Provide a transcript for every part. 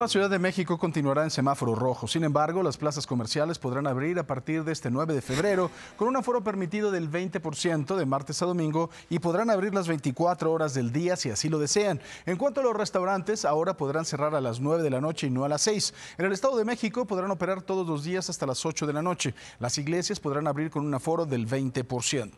La Ciudad de México continuará en semáforo rojo. Sin embargo, las plazas comerciales podrán abrir a partir de este 9 de febrero con un aforo permitido del 20% de martes a domingo y podrán abrir las 24 horas del día si así lo desean. En cuanto a los restaurantes, ahora podrán cerrar a las 9 de la noche y no a las 6. En el Estado de México podrán operar todos los días hasta las 8 de la noche. Las iglesias podrán abrir con un aforo del 20%.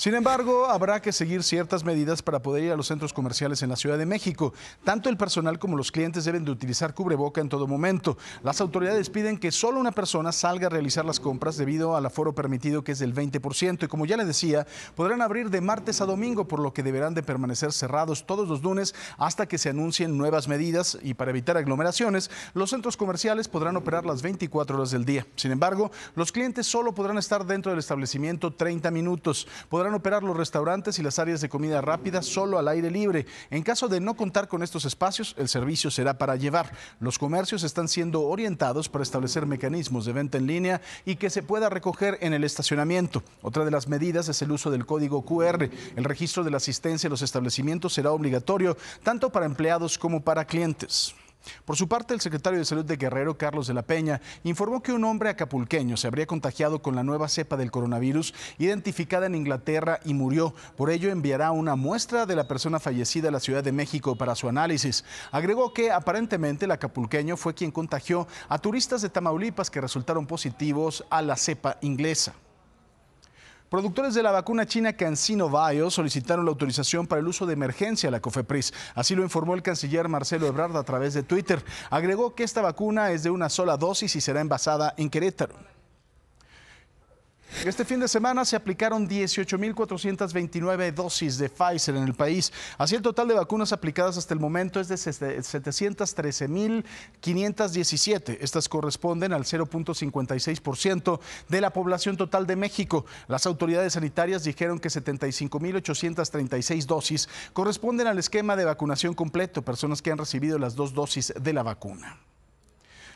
Sin embargo, habrá que seguir ciertas medidas para poder ir a los centros comerciales en la Ciudad de México. Tanto el personal como los clientes deben de utilizar cubreboca en todo momento. Las autoridades piden que solo una persona salga a realizar las compras debido al aforo permitido que es del 20% y como ya le decía, podrán abrir de martes a domingo, por lo que deberán de permanecer cerrados todos los lunes hasta que se anuncien nuevas medidas y para evitar aglomeraciones, los centros comerciales podrán operar las 24 horas del día. Sin embargo, los clientes solo podrán estar dentro del establecimiento 30 minutos. Podrán operar los restaurantes y las áreas de comida rápida solo al aire libre. En caso de no contar con estos espacios, el servicio será para llevar. Los comercios están siendo orientados para establecer mecanismos de venta en línea y que se pueda recoger en el estacionamiento. Otra de las medidas es el uso del código QR. El registro de la asistencia a los establecimientos será obligatorio tanto para empleados como para clientes. Por su parte, el secretario de Salud de Guerrero, Carlos de la Peña, informó que un hombre acapulqueño se habría contagiado con la nueva cepa del coronavirus identificada en Inglaterra y murió. Por ello, enviará una muestra de la persona fallecida a la Ciudad de México para su análisis. Agregó que aparentemente el acapulqueño fue quien contagió a turistas de Tamaulipas que resultaron positivos a la cepa inglesa. Productores de la vacuna china CanSino Bio solicitaron la autorización para el uso de emergencia a la COFEPRIS. Así lo informó el canciller Marcelo Ebrard a través de Twitter. Agregó que esta vacuna es de una sola dosis y será envasada en Querétaro. Este fin de semana se aplicaron 18.429 dosis de Pfizer en el país. Así el total de vacunas aplicadas hasta el momento es de 713.517. Estas corresponden al 0.56% de la población total de México. Las autoridades sanitarias dijeron que 75.836 dosis corresponden al esquema de vacunación completo, personas que han recibido las dos dosis de la vacuna.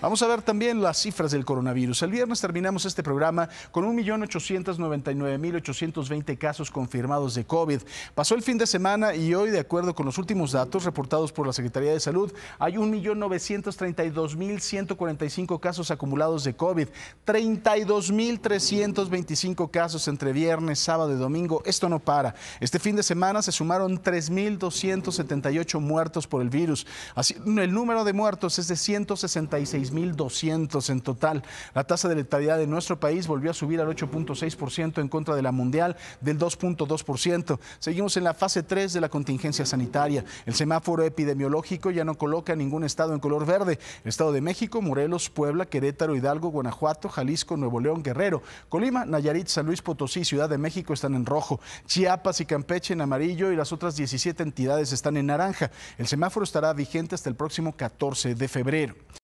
Vamos a ver también las cifras del coronavirus. El viernes terminamos este programa con 1.899.820 casos confirmados de COVID. Pasó el fin de semana y hoy, de acuerdo con los últimos datos reportados por la Secretaría de Salud, hay 1.932.145 casos acumulados de COVID, 32.325 casos entre viernes, sábado y domingo. Esto no para. Este fin de semana se sumaron 3.278 muertos por el virus. Así, el número de muertos es de 166 1200 en total. La tasa de letalidad de nuestro país volvió a subir al 8.6% en contra de la mundial del 2.2%. Seguimos en la fase 3 de la contingencia sanitaria. El semáforo epidemiológico ya no coloca ningún estado en color verde. El estado de México, Morelos, Puebla, Querétaro, Hidalgo, Guanajuato, Jalisco, Nuevo León, Guerrero, Colima, Nayarit, San Luis Potosí, Ciudad de México están en rojo. Chiapas y Campeche en amarillo y las otras 17 entidades están en naranja. El semáforo estará vigente hasta el próximo 14 de febrero.